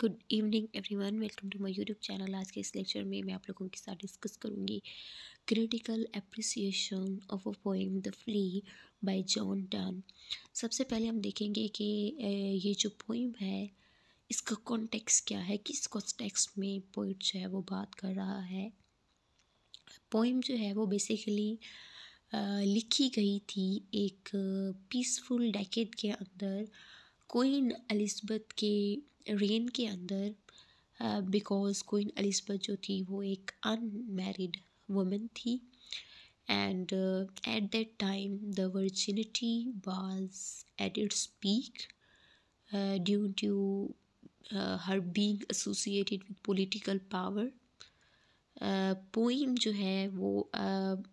Good evening everyone welcome to my YouTube channel आज के इस लेक्चर में मैं आप लोगों के साथ डिस्कस करूंगी critical appreciation of a poem the flea by John Donne सबसे पहले हम देखेंगे कि ये जो पोइम है इसका कॉन्टेक्स क्या है किस कॉन्टेक्स में पोइट जो है वो बात कर रहा है पोइम जो है वो बेसिकली लिखी गई थी एक पीसफुल डैकेट के अंदर कोइन एलिजबेथ के रेन के अंदर बिकॉज क्वीन अलिजबथ जो थी वो एक अनमेरिड वुमेन थी and at that time the virginity was at its peak due to her being associated with political power poem जो है वो uh,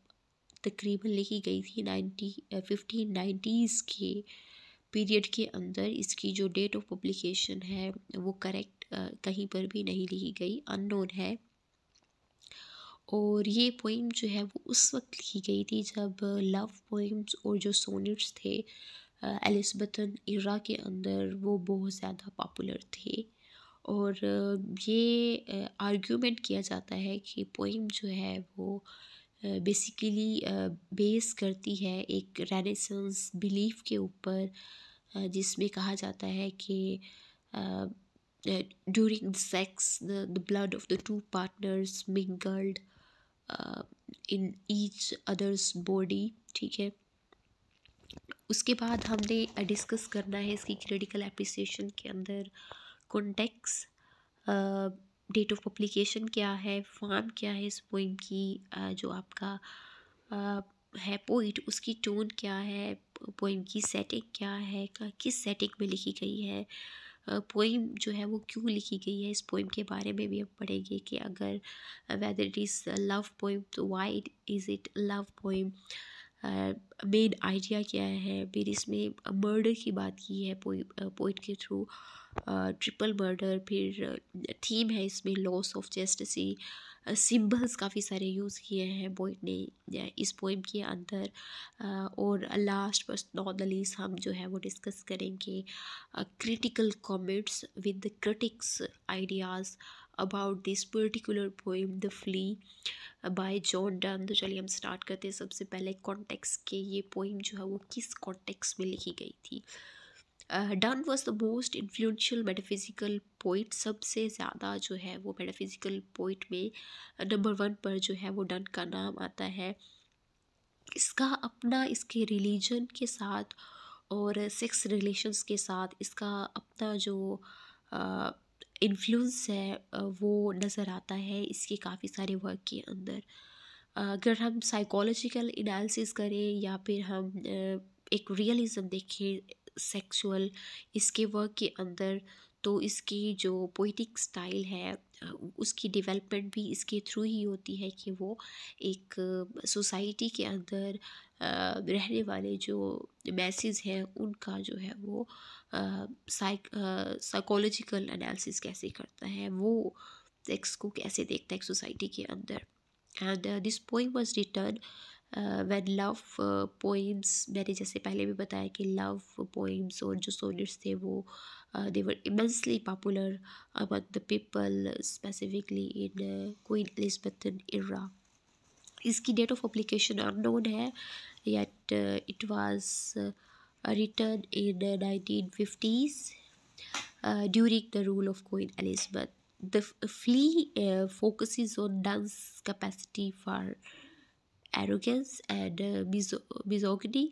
तकरीबन लिखी गई थी नाइन्टी फिफ्टीन नाइन्टीज़ के पीरियड के अंदर इसकी जो डेट ऑफ पब्लिकेशन है वो करेक्ट कहीं पर भी नहीं लिखी गई अननोन है और ये पोइम जो है वो उस वक्त लिखी गई थी जब लव पोइम्स और जो सोनेट्स थे एलिसबतन इरा के अंदर वो बहुत ज़्यादा पॉपुलर थे और ये आर्ग्यूमेंट किया जाता है कि पोइम जो है वो बेसिकली बेस करती है एक रेनेसेंस बिलीफ के ऊपर जिसमें कहा जाता है कि during sex the blood of the two partners mingled in each other's body ठीक है उसके बाद हमने डिस्कस करना है इसकी क्रिटिकल एप्रिसिएशन के अंदर कॉन्टेक्स डेट ऑफ पब्लिकेशन क्या है फॉर्म क्या है इस पोइम की uh, जो आपका है पोइट उसकी टोन क्या है पोइम की सेटिंग क्या है किस सेटिंग में लिखी गई है पोइम जो है वो क्यों लिखी गई है इस पोइम के बारे में भी हम पढ़ेंगे कि अगर whether it is love poem तो why is it love poem main idea क्या है फिर इसमें मर्डर की बात की है पोइट के थ्रू ट्रिपल मर्डर फिर थीम है इसमें लॉस ऑफ जस्टिस सिम्बल्स काफ़ी सारे यूज़ किए हैं पोइट ने इस पोइम के अंदर और लास्ट बस नॉन हम जो है वो डिस्कस करेंगे critical comments with the critics ideas about this particular poem the flea by John Donne तो चलिए हम स्टार्ट करते हैं सबसे पहले कॉन्टेक्स के ये पोइम जो है वो किस कॉन्टेक्स में लिखी गई थी uh, Donne was the most influential metaphysical poet सबसे ज़्यादा जो है वो मेटाफिज़िकल पोइट में नंबर वन पर जो है वो डन का नाम आता है इसका अपना इसके रिलीजन के साथ और सेक्स रिलेशंस के साथ इसका अपना जो इन्फ्लुएंस है वो नज़र आता है इसके काफ़ी सारे वर्क के अंदर अगर हम साइकोलॉजिकल इनालिस करें या फिर हम एक रियलिज़म देखें सेक्सुअल इसके वर्क के अंदर तो इसकी जो पोइटिक स्टाइल है उसकी डेवलपमेंट भी इसके थ्रू ही होती है कि वो एक सोसाइटी के अंदर रहने वाले जो मैसेज हैं उनका जो है वो साइक साइकोलॉजिकल एनालिसिस कैसे करता है वो सेक्स को कैसे देखता है सोसाइटी के अंदर and this poem was written when love poems मैंने जैसे पहले भी बताया कि लव पोइम्स और जो सोनेट्स थे वो they were immensely popular among the people specifically in Queen Elizabethan era इसकी डेट ऑफ पब्लिकेशन अनोन है yet it was written in nineteen fifties during the rule of Queen Elizabeth the flea Elizabeth. On Donne's capacity for arrogance and misogyny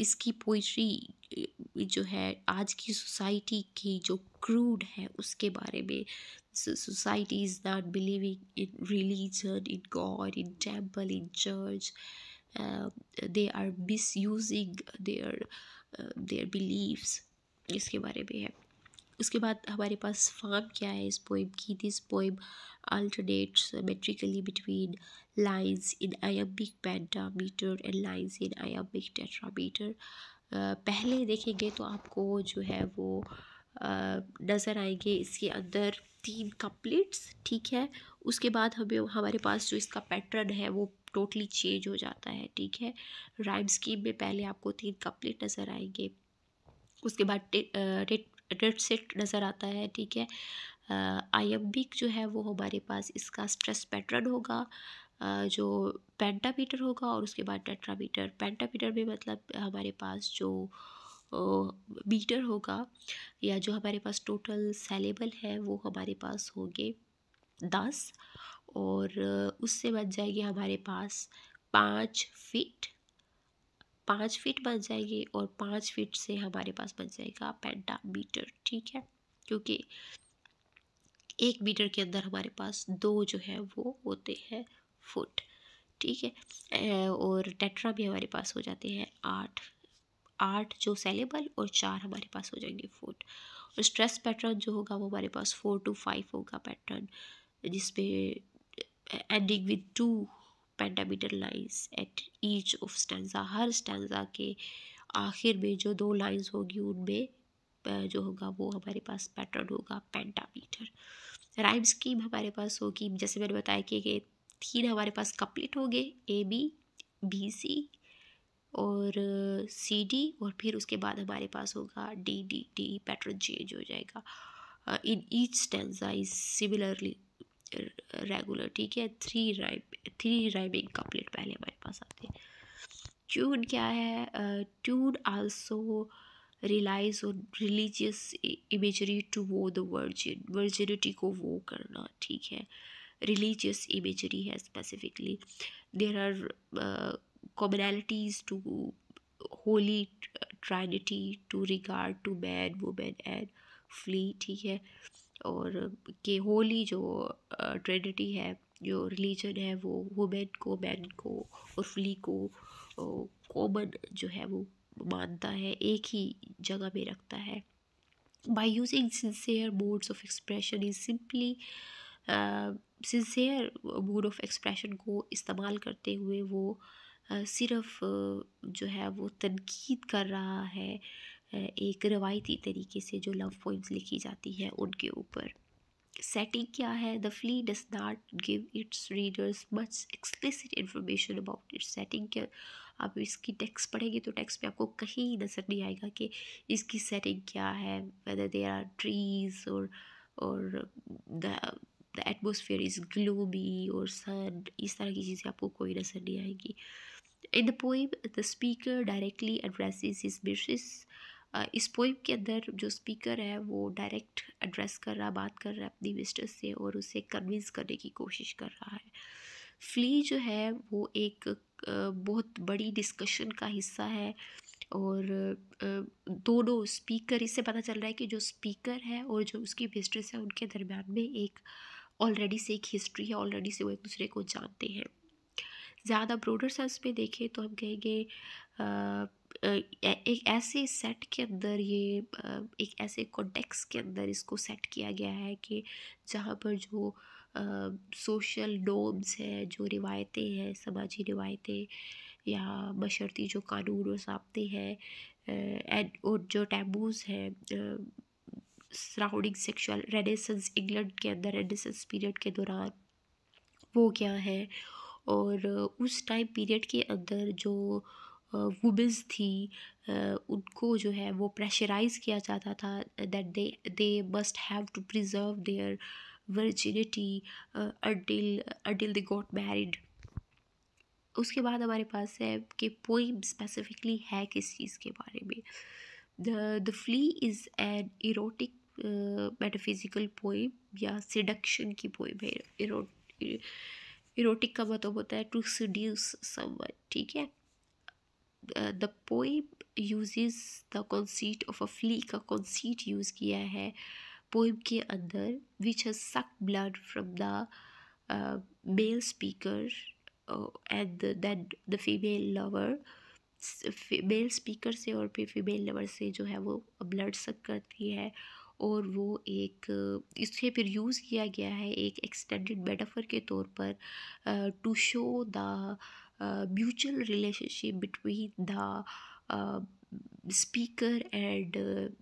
इसकी poetry uh, जो है आज की society की जो crude है उसके बारे में society is not believing in religion in God in temple in church they are misusing their their beliefs इसके बारे में है उसके बाद हमारे पास फार्म क्या है इस पोइम की this poem alternate metrically between lines in iambic pentameter and lines in iambic tetrameter पहले देखेंगे तो आपको जो है वो नज़र आएंगे इसके अंदर तीन कपलेट्स ठीक है उसके बाद हमें हमारे पास जो इसका पैटर्न है वो टोटली चेंज हो जाता है ठीक है राइम स्कीम में पहले आपको तीन कपलेट नज़र आएंगे उसके बाद रेड डेड सेट नज़र आता है ठीक है आयम्बिक जो है वो हमारे पास इसका स्ट्रेस पैटर्न होगा जो पेंटामीटर होगा और उसके बाद टेट्रामीटर पेंटामीटर में मतलब हमारे पास जो मीटर होगा या जो हमारे पास टोटल सेलेबल है वो हमारे पास होंगे दस और उससे बच जाएगी हमारे पास पाँच फीट पाँच फीट बन जाएगी और पाँच फीट से हमारे पास बन जाएगा पेंटा मीटर ठीक है क्योंकि एक मीटर के अंदर हमारे पास दो जो है वो होते हैं फुट ठीक है और टेट्रा भी हमारे पास हो जाते हैं आठ आठ जो सेलेबल और चार हमारे पास हो जाएंगे फुट और स्ट्रेस पैटर्न जो होगा वो हमारे पास फोर टू फाइव होगा पैटर्न जिसमें ending with two pentameter lines at each of stanza हर स्टेंजा के आखिर में जो दो लाइंस होगी उनमें जो होगा वो हमारे पास पैटर्न होगा पेंटामीटर राइम स्कीम हमारे पास होगी जैसे मैंने बताया कि तीन हमारे पास हो होंगे ए बी बी सी और सी डी और फिर उसके बाद हमारे पास होगा D D D pattern change हो जाएगा in each stanza is similarly regular ठीक है three rhyme three rhyming couplet पहले हमारे पास आते हैं ट्यून क्या है ट्यून आल्सो रिलाइज और रिलीजियस इमेजरी टू वो द वर्जिन वर्जिनिटी को वो करना ठीक है रिलीजियस इमेजरी है specifically there are commonalities to holy Trinity to regard to man women and flea ठीक है और कि होली जो ट्रेडिटी है जो रिलीजन है वो वुमेन को मैन को और फ्ली को कॉमन जो है वो मानता है एक ही जगह में रखता है by using sincere modes of expression is simply sincere mode of expression को इस्तेमाल करते हुए वो सिर्फ जो है वो तनकीद कर रहा है एक रवायती तरीके से जो लव पोइम्स लिखी जाती है उनके ऊपर सेटिंग क्या है the flea does not give its readers much explicit information about its setting क्या आप इसकी टेक्स्ट पढ़ेंगे तो टेक्स्ट में आपको कहीं नज़र नहीं आएगा कि इसकी सेटिंग क्या है वेदर देर आर ट्रीज और और द एटमोसफियर इज़ ग्लोबी और सन इस तरह की चीज़ें आपको कोई नज़र नहीं आएगी in the poem the speaker directly address is मिसेस इस पोइम के अंदर जो स्पीकर है वो डायरेक्ट एड्रेस कर रहा बात कर रहा है अपनी मिस्टर से और उसे कन्विंस करने की कोशिश कर रहा है फ्ली जो है वो एक बहुत बड़ी डिस्कशन का हिस्सा है और दोनों स्पीकर इससे पता चल रहा है कि जो स्पीकर है और जो उसकी विस्टर्स है उनके दरम्यान में एक ऑलरेडी से एक हिस्ट्री है ऑलरेडी से वो एक दूसरे को जानते हैं ज़्यादा ब्रोडर सेंस में देखें तो हम कहेंगे एक ऐसे सेट के अंदर ये एक ऐसे कॉन्टेक्स के अंदर इसको सेट किया गया है कि जहाँ पर जो सोशल डोम्स हैं जो रिवायतें हैं समाजी रिवायतें या बशर्ती जो कानून और साबते हैं और जो टैबूज़ हैं सराउंडिंग सेक्शुअल रेडिसंस इंग्लैंड के अंदर रेडिसंस पीरियड के दौरान वो क्या है और उस टाइम पीरियड के अंदर जो वुमेंस थी उनको जो है वो प्रेशराइज़ किया जाता था that they they must have to preserve their virginity until until they got married उसके बाद हमारे पास है कि पोइम स्पेसिफिकली है किस चीज़ के बारे में the the flea is an erotic metaphysical poem या सिडक्शन की पोइम है इरोटिक का मतलब होता है टू सड्यूस समवन ठीक है the poem uses the conceit of a flea का कॉन्सीट यूज़ किया है पोइम के अंदर which has suck blood from the male speaker and then the female lover male speaker से और फिर फीमेल लवर से जो है वो ब्लड सक करती है और वो एक uh, इसे फिर यूज़ किया गया है एक एक्सटेंडेड मेटाफर के तौर पर to show the mutual relationship between the speaker and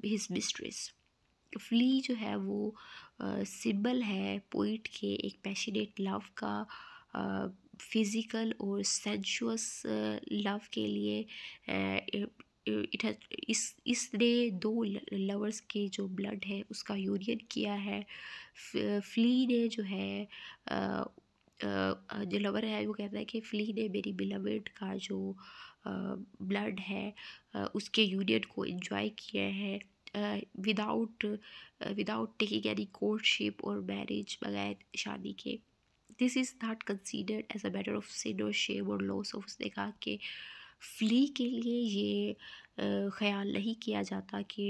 his mistress flea जो है वो सिंबल uh, है पोइट के एक पैशनेट लव का फिज़िकल uh, और सेंशुअस लव uh, के लिए इट uh, इस इसने दो लवर्स के जो ब्लड है उसका यूनियन किया है फ्ली ने जो है जो लवर है वो कहता है कि फ्ली ने मेरी बिलवेड का जो ब्लड है उसके यूनियन को इन्जॉय किया है without without taking any courtship और मैरिज बगैर शादी के this is not considered as a matter of sin or shame और लॉस ऑफ उसने कहा कि फ्ली के लिए ये ख्याल नहीं किया जाता कि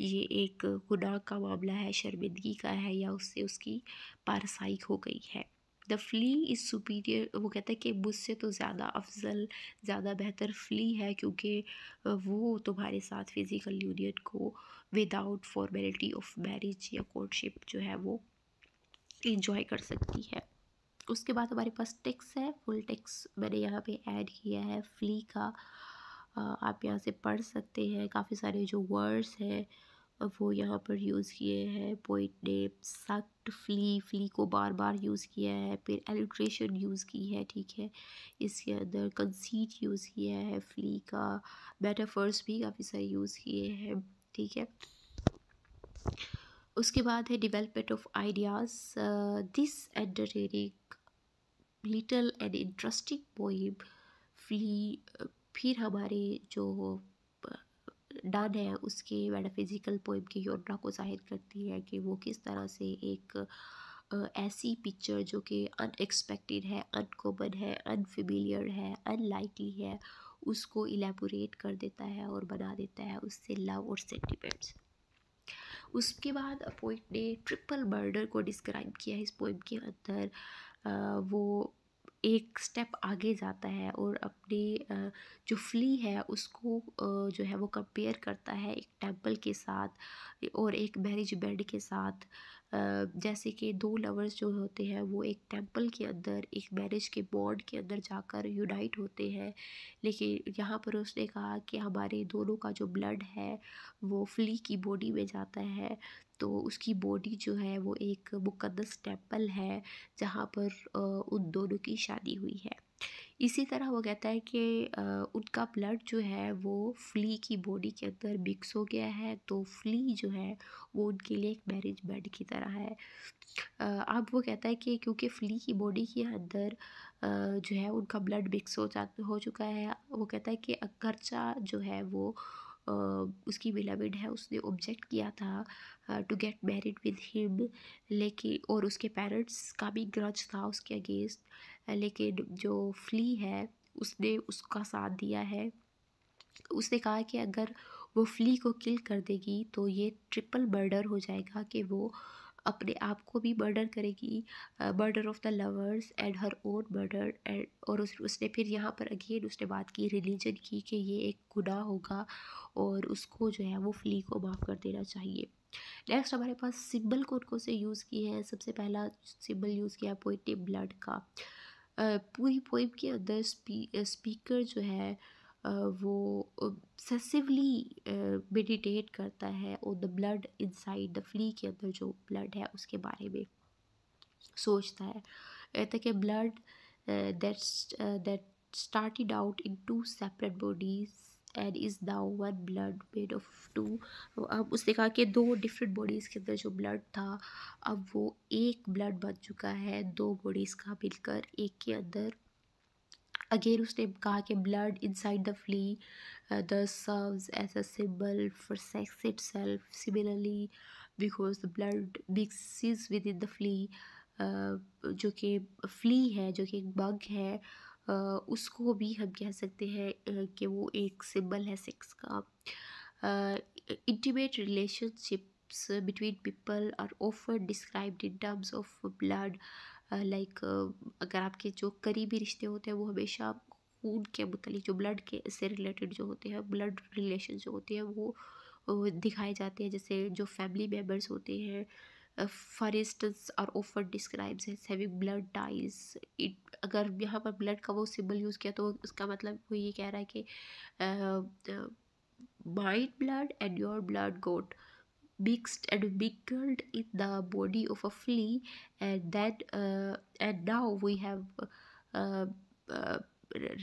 ये एक गुनाह का मामला है शर्मिंदगी का है या उससे उसकी पारसाइक हो गई है द फ्ली इज़ सुपीरियर वो कहता है कि मुझसे तो ज़्यादा अफजल ज़्यादा बेहतर फ्ली है क्योंकि वो तुम्हारे साथ फिज़िकल यूनियन को विदाउट फॉर्मेलिटी ऑफ मैरिज या कोर्टशिप जो है वो इंजॉय कर सकती है उसके बाद हमारे पास टेक्स है फुल टेक्स मैंने यहाँ पे ऐड किया है फ्ली का आप यहाँ से पढ़ सकते हैं काफ़ी सारे जो वर्ड्स हैं वो यहाँ पर यूज़ किए हैं पोइट ने फ्ली फ्ली को बार बार यूज़ किया है फिर एलिट्रेशन यूज़ की है ठीक है इसके अंदर कंसीट यूज़ किया है फ्ली का मेटाफर्स भी काफ़ी सारे यूज़ किए हैं ठीक है उसके बाद है development of ideas this entertaining little and interesting poem flea फिर हमारे जो डन है उसके मेटाफिज़िकल पोइम की योड्रा को जाहिर करती है कि वो किस तरह से एक ऐसी पिक्चर जो कि अनएक्सपेक्टेड है अनकॉमन है अनफेमिलियर है अनलाइकली है उसको इलेबोरेट कर देता है और बना देता है उससे लव और सेंटिमेंट्स उसके बाद पोइट ने ट्रिपल मर्डर को डिस्क्राइब किया है इस पोइम के अंदर वो एक स्टेप आगे जाता है और अपनी जो फ्ली है उसको जो है वो कंपेयर करता है एक टेम्पल के साथ और एक मैरिज बेड के साथ जैसे कि दो लवर्स जो होते हैं वो एक टेम्पल के अंदर एक मैरिज के बॉन्ड के अंदर जाकर यूनाइट होते हैं लेकिन यहाँ पर उसने कहा कि हमारे दोनों का जो ब्लड है वो फ्ली की बॉडी में जाता है तो उसकी बॉडी जो है वो एक मुकदस टेम्पल है जहाँ पर उन दोनों की शादी हुई है इसी तरह वो कहता है कि उनका ब्लड जो है वो फ्ली की बॉडी के अंदर मिक्स हो गया है तो फ्ली जो है वो उनके लिए एक मैरिज बेड की तरह है अब वो कहता है कि क्योंकि फ्ली की बॉडी के अंदर जो है उनका ब्लड मिक्स हो जा हो चुका है वो कहता है कि अगरचा जो है वो उसकी बिलाविड है उसने ऑब्जेक्ट किया था to get married with him लेकिन और उसके पेरेंट्स का भी ग्रज था उसके अगेंस्ट लेकिन जो फ्ली है उसने उसका साथ दिया है उसने कहा कि अगर वो फ्ली को किल कर देगी तो ये ट्रिपल मर्डर हो जाएगा कि वो अपने आप को भी मर्डर करेगी murder of the lovers and her own murder and और उस, उसने फिर यहाँ पर अगेन उसने बात की रिलीजन की कि ये एक गुनाह होगा और उसको जो है वो फ्ली को माफ़ कर देना चाहिए नेक्स्ट हमारे पास सिंबल कौन कौन से यूज़ किए हैं सबसे पहला सिंबल यूज़ किया है पोइटिव ब्लड का पूरी पोइम के अंदर स्पी, स्पीकर जो है वो ऑब्सेसिवली मेडिटेट करता है और the blood inside the flea के अंदर जो ब्लड है उसके बारे में सोचता है कहते कि blood that that started out in two separate bodies and is now one blood made of two अब उसने कहा कि दो डिफरेंट बॉडीज़ के अंदर जो ब्लड था अब वो एक ब्लड बन चुका है दो बॉडीज़ का मिलकर एक के अंदर अगेन उसने कहा कि blood inside the flea the serve as a symbol for sex itself similarly because the blood mixes within the flea जो कि फ्ली है जो कि बग है uh, उसको भी हम कह सकते हैं uh, कि वो एक सिम्बल है सेक्स का intimate relationships between people are ऑफर described in terms of blood like अगर आपके जो करीबी रिश्ते होते हैं वो हमेशा खून के मुतलिक जो ब्लड के से रिलेटेड जो होते हैं ब्लड रिलेशन जो होते हैं वो दिखाए जाते हैं जैसे जो फैमिली मेम्बर्स होते हैं फॉर इंस्टेंस और ओफर describes having blood ties it अगर यहाँ पर ब्लड का वो सिंबल यूज़ किया तो उसका मतलब वो ये कह रहा है कि mind blood and your blood got Mixed and mingled in the body of a flea, and then uh, and now we have uh, uh,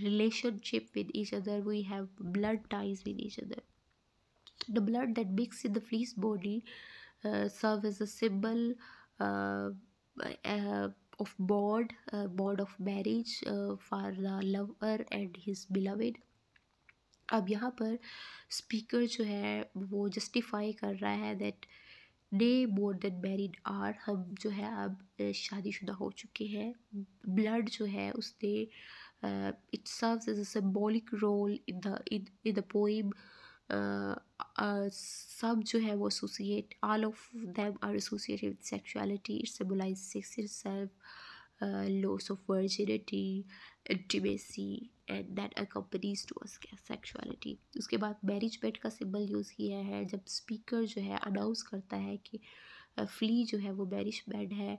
relationship with each other. We have blood ties with each other. The blood that mixes in the flea's body uh, serves as a symbol uh, uh, of bond, uh, bond of marriage for the lover and his beloved अब यहाँ पर speaker जो है वो justify कर रहा है that they more that married are हम जो है अब शादीशुदा हो चुके हैं ब्लड जो है उसने it serve as a role in the in the poem सब जो है वो associate all of them are associated with sexuality it symbolize sex itself loss of virginity intimacy and that accompanies to sexuality उसके बाद marriage bed का symbol use किया है जब स्पीकर जो है अनाउंस करता है कि फ्ली जो है वो मैरिज बेड है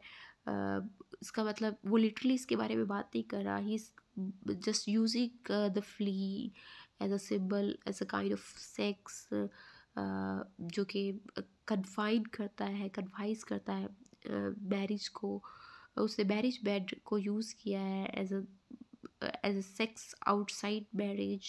इसका मतलब वो लिटरली इसके बारे में बात नहीं कर रहा ही just using the flea as a symbol as a kind of sex जो कि कन्फाइन करता है कन्फाइज करता है मैरिज uh, को उसने मैरिज बेड को यूज़ किया है as a as sex outside marriage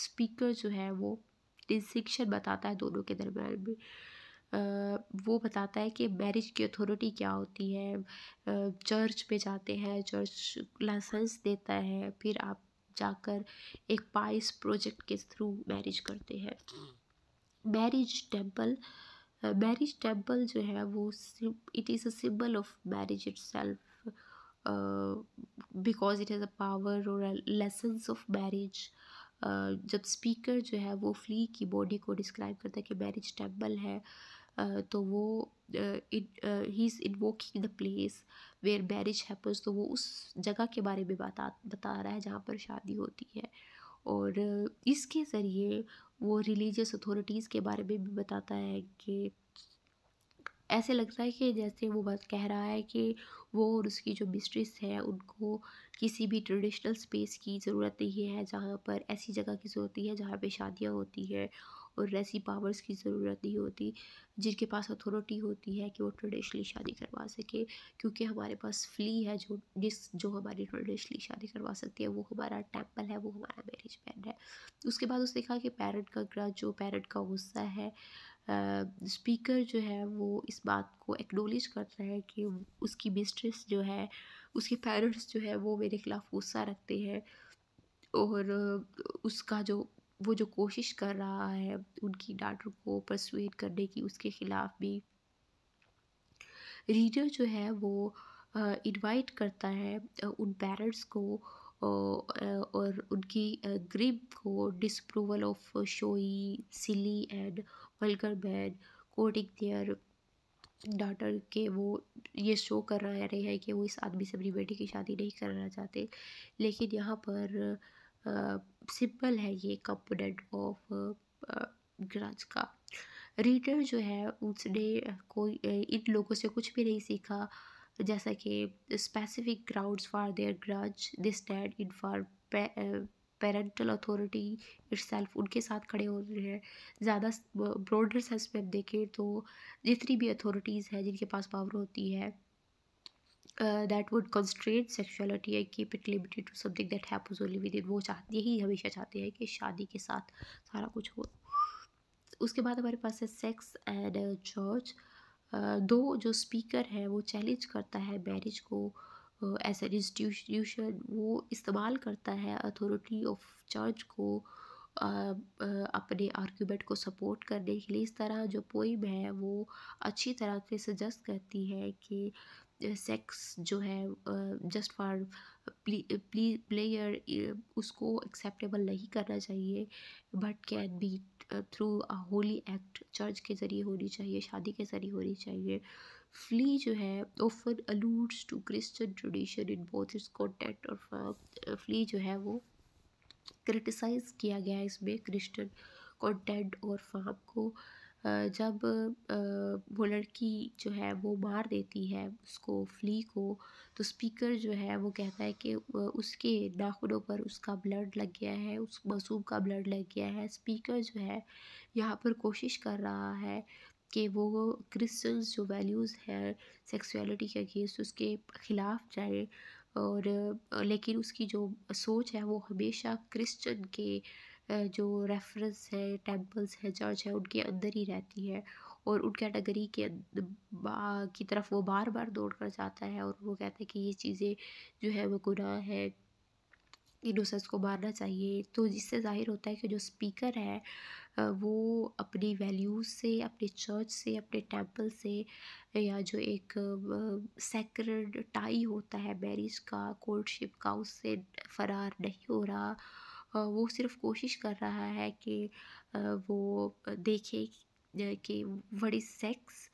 speaker जो है वो डिस्टिंक्शन बताता है दोनों के दरम्यान में वो बताता है कि मैरिज की अथॉरिटी क्या होती है चर्च में जाते हैं चर्च लाइसेंस देता है फिर आप जाकर एक पाइस प्रोजेक्ट के थ्रू मैरिज करते हैं मैरिज टेम्पल मैरिज टेम्पल जो है वो it is a symbol of marriage itself because it has a power और लेसन्स ऑफ मैरिज जब स्पीकर जो है वो फ्ली की बॉडी को डिस्क्राइब करता है कि मैरिज टेम्पल है uh, तो वो he is invoking the place where marriage happens तो वो उस जगह के बारे में बता बता रहा है जहाँ पर शादी होती है और uh, इसके ज़रिए वो रिलीजियस अथॉरिटीज़ के बारे में भी बताता है कि ऐसे लग रहा है कि जैसे वो बस कह रहा है कि वो और उसकी जो मिस्ट्रेस है उनको किसी भी ट्रेडिशनल स्पेस की ज़रूरत नहीं है जहाँ पर ऐसी जगह की ज़रूरत नहीं है जहाँ पे शादियाँ होती हैं और ऐसी पावर्स की ज़रूरत नहीं होती जिनके पास अथॉरिटी होती है कि वो ट्रेडिशनली शादी करवा सके क्योंकि हमारे पास फ्ली है जो जिस जो हमारी ट्रेडिशनली शादी करवा सकती है वो हमारा टेम्पल है वो हमारा मैरिज पैन है उसके बाद उसने कहा कि पैरट का ग्रह जो पैरट का गुस्सा है स्पीकर जो है वो इस बात को एक्नोलेज कर रहा है कि उसकी मिस्ट्रेस जो है उसके पेरेंट्स जो है वो मेरे ख़िलाफ़ गुस्सा रखते हैं और उसका जो वो जो कोशिश कर रहा है उनकी डाटर को परसुएट करने की उसके ख़िलाफ़ भी रीडर जो है वो इनवाइट करता है उन पेरेंट्स को और उनकी ग्रिप को disapproval of showy silly and vulgar ban coding their daughter के वो ये शो कर रहे हैं कि वो इस आदमी से अपनी बेटी की शादी नहीं करना चाहते लेकिन यहाँ पर सिंपल है ये कंपोनेंट ऑफ ग्रज का रीडर जो है उसने कोई इन लोगों से कुछ भी नहीं सीखा जैसा कि specific ground for their grudge this stand in for parental authority it's उनके साथ खड़े हो रहे हैं ज़्यादा ब्रॉडर सेंस में हम देखें तो जितनी भी अथॉरिटीज़ हैं जिनके पास पावर होती है that would constrain sexuality and keep it limited to something that happens only within वो चाहते ही हमेशा चाहते हैं कि शादी के साथ सारा कुछ हो उसके बाद हमारे पास है सेक्स एंड चर्च दो जो स्पीकर है वो चैलेंज करता है मैरिज को एज एन इंस्टीट्यूशन वो इस्तेमाल करता है अथॉरिटी ऑफ चर्च को अपने आर्ग्यूमेंट को सपोर्ट करने के लिए इस तरह जो पोइम है वो अच्छी तरह से सजेस्ट करती है कि सेक्स जो है जस्ट फॉर प्ली प्लेयर उसको एक्सेप्टेबल नहीं करना चाहिए but can be through holy act church के ज़रिए होनी चाहिए शादी के ज़रिए होनी चाहिए फ्ली जो है often alludes to Christian tradition in both its context और फ्ली uh, जो है वो क्रिटिसाइज किया गया है इसमें क्रिश्चियन कॉन्टेंट और फार्म को uh, जब uh, वो लड़की जो है वो मार देती है उसको फ्ली को तो स्पीकर जो है वो कहता है कि उसके नाखूनों पर उसका ब्लड लग गया है उस मासूम का ब्लड लग गया है स्पीकर जो है यहाँ पर कोशिश कर रहा है कि वो क्रिश्चन जो वैल्यूज़ है सेक्सुअलिटी के अगेंस्ट उसके ख़िलाफ़ जाए और लेकिन उसकी जो सोच है वो हमेशा क्रिश्चन के जो रेफरेंस है टेंपल्स है चर्च है उनके अंदर ही रहती है और उन कैटेगरी के की तरफ वो बार बार दौड़ कर जाता है और वो कहता है कि ये चीज़ें जो है वो गुनाह है इनोसेंस को मारना चाहिए तो जिससे जाहिर होता है कि जो स्पीकर है वो अपनी वैल्यूज़ से अपने चर्च से अपने टेम्पल से या जो एक सेक्रेड टाई होता है मैरिज का कोर्टशिप का उससे फरार नहीं हो रहा वो सिर्फ कोशिश कर रहा है कि वो देखे कि वट इज़ सेक्स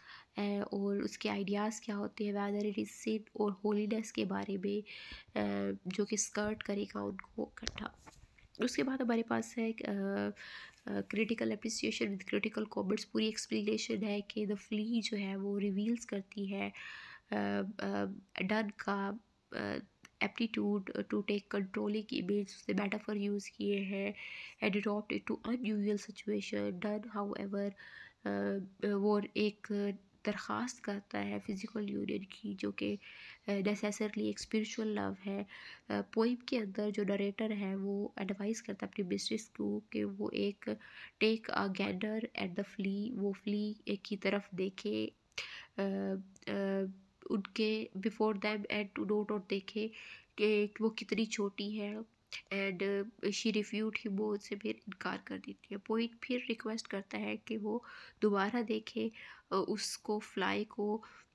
और उसके आइडियाज़ क्या होते हैं वैदर इट इज़ सिन और होलीनेस के बारे में जो कि स्कर्ट करेगा उनको इकट्ठा उसके बाद हमारे पास है critical appreciation with critical comments पूरी एक्सप्लेनेशन है कि द फ्ली जो है वो रिवील्स करती है डन का aptitude to take controlling image उसने मेटाफर यूज़ किए हैं and adopt to unusual situation Donne however वो एक दरख्वास्त करता है फ़िज़िकल यूनियन की जो कि नेसेसरली एक स्पिरिचुअल लव है पोइम के अंदर जो नरेटर है वो एडवाइस करता है अपनी मिस्ट्रेस को कि वो एक take a gander at the flea वो फ्ली एक की तरफ देखे आ, आ, उनके before them and to note और देखे कि वो कितनी छोटी है एंड शी रिफ्यूट ही बोल से फिर इनकार कर देती है पोइट फिर रिक्वेस्ट करता है कि वो दोबारा देखे उसको फ्लाई को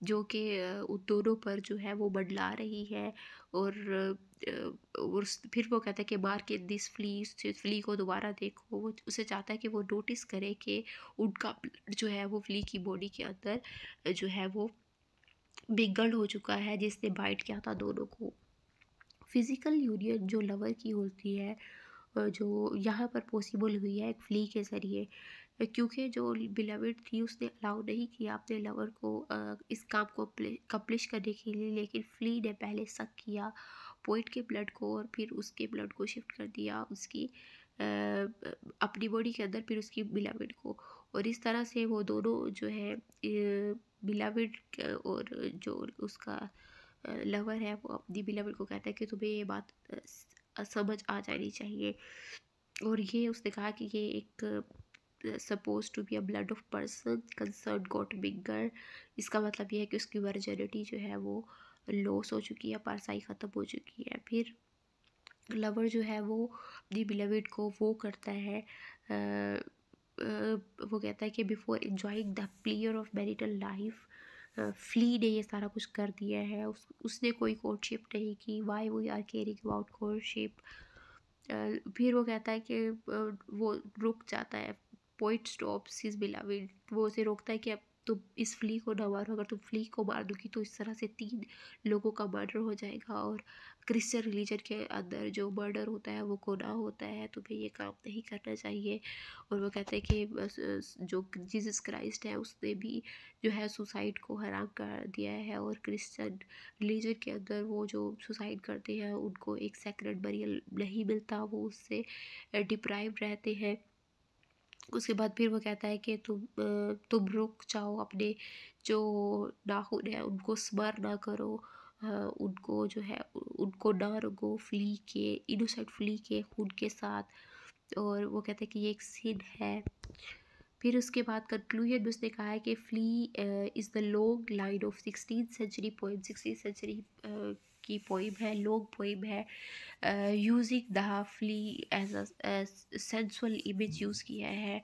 जो कि उन दोनों पर जो है वो बदला रही है और और फिर वो कहता है कि बार के दिस फ्ली फ्ली को दोबारा देखो वो उसे चाहता है कि वो नोटिस करे कि उनका ब्लड जो है वो फ्ली की बॉडी के अंदर जो है वो बिगड़ हो चुका है जिसने बाइट किया था दोनों को फिज़िकल यूनियन जो लवर की होती है जो यहाँ पर पॉसिबल हुई है एक फ्ली के ज़रिए क्योंकि जो बिलविड थी उसने अलाउ नहीं किया अपने लवर को इस काम को कम्प्लिश करने के लिए लेकिन फ्ली ने पहले शक किया पोइट के ब्लड को और फिर उसके ब्लड को शिफ्ट कर दिया उसकी अपनी बॉडी के अंदर फिर उसकी बिलाविड को और इस तरह से वो दोनों जो है बिलाविड और जो उसका लवर है वो अपनी भी लवर को कहता है कि तुम्हें ये बात समझ आ जानी चाहिए और ये उसने कहा कि ये एक suppose to be a blood of person concern got bigger इसका मतलब यह है कि उसकी वर्जनिटी जो है वो लॉस हो चुकी है पारसाई ख़त्म हो चुकी है फिर लवर जो है वो अपनी बिलविड को वो करता है आ, आ, वो कहता है कि before enjoying the pleasure of marital life फ्लीड है ये सारा कुछ कर दिया है उस उसने कोई कोर्टशिप नहीं की why we are caring about courtship फिर वो कहता है कि वो रुक जाता है पॉइंट स्टॉप्स इज बिलाविड वो उसे रोकता है कि अब तुम इस फ्ली को ना मारो अगर तुम फ्ली को मार दोगी तो इस तरह से तीन लोगों का मर्डर हो जाएगा और क्रिश्चियन रिलीजन के अंदर जो मर्डर होता है वो गुना होता है तुम्हें तो ये काम नहीं करना चाहिए और वो कहते हैं कि जो जीसस क्राइस्ट है उसने भी जो है सुसाइड को हराम कर दिया है और क्रिश्चियन रिलीजन के अंदर वो जो सुसाइड करते हैं उनको एक सेक्रेट बरियल नहीं मिलता वो उससे डिप्राइव रहते हैं उसके बाद फिर वो कहता है कि तुम तुम रुक जाओ अपने जो नाखून है उनको स्मर ना करो उनको जो है उनको डर गो फ्ली के इनोसेंट फ्ली के खून के साथ और वो कहते हैं कि ये एक सिन है फिर उसके बाद कंक्लूजन उसने कहा है कि flea is the long line of sixteen century poem sixteen century की पोइम है लॉन्ग पोइम है using the flea as a sensual image use किया है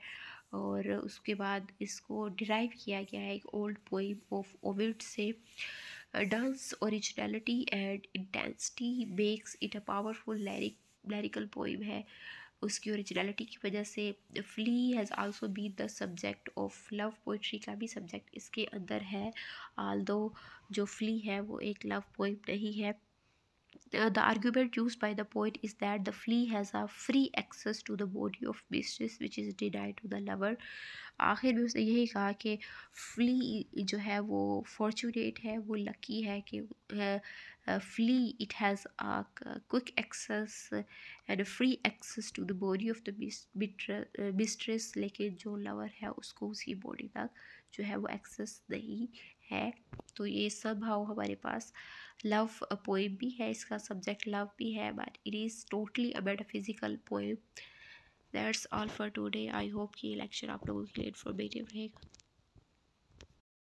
और उसके बाद इसको डिराइव किया गया है एक ओल्ड पोइम ऑफ ओविड से Donne's originality and intensity makes it a powerful lyrical poem है उसकी ओरिजिनलिटी की वजह से flea has also been the subject of love poetry का भी सब्जेक्ट इसके अंदर है आल दो जो फ्ली है वो एक लव पोइम नहीं है the argument use by the poet is that the flea has a free access to the body of mistress which is denied to the lover आखिर में उसने यही कहा कि फ्ली जो है वो फॉर्चुनेट है वो लकी है कि flea it has quick access and free access to the body of the mistress लेकिन जो लवर है उसको उसकी बॉडी तक जो है वो एक्सेस नहीं है तो ये सब भाव हमारे पास लव पोएम भी है इसका सब्जेक्ट लव भी है but it is totally about a physical poem that's all for today I hope कि ये लेक्चर आप लोगों के लिए इन्फॉर्मेटिव रहेगा